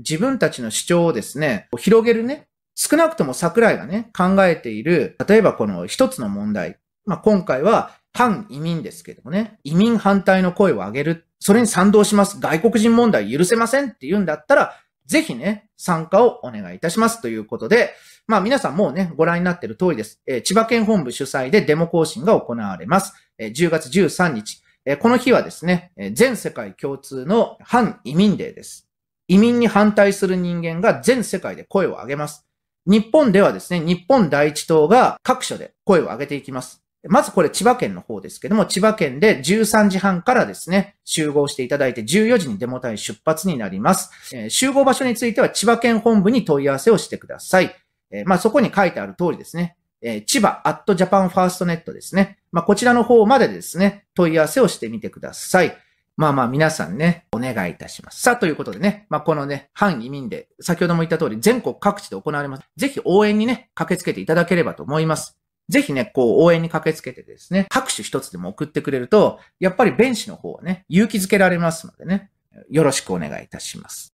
自分たちの主張をですね、広げるね、少なくとも桜井がね、考えている、例えばこの一つの問題。まあ、今回は反移民ですけどもね、移民反対の声を上げる。それに賛同します。外国人問題許せませんって言うんだったら、ぜひね、参加をお願いいたしますということで、まあ皆さんもうね、ご覧になっている通りです。えー、千葉県本部主催でデモ行進が行われます。えー、10月13日、えー、この日はですね、え全世界共通の反移民デーです。移民に反対する人間が全世界で声を上げます。日本ではですね、日本第一党が各所で声を上げていきます。まずこれ千葉県の方ですけども、千葉県で13時半からですね、集合していただいて14時にデモ隊出発になります。えー、集合場所については千葉県本部に問い合わせをしてください。えー、まあそこに書いてある通りですね、えー、千葉アットジャパンファーストネットですね。まあこちらの方までですね、問い合わせをしてみてください。まあまあ皆さんね、お願いいたします。さあ、ということでね、まあこのね、反移民で、先ほども言った通り全国各地で行われます。ぜひ応援にね、駆けつけていただければと思います。ぜひね、こう応援に駆けつけてですね、拍手一つでも送ってくれると、やっぱり弁士の方はね、勇気づけられますのでね、よろしくお願いいたします。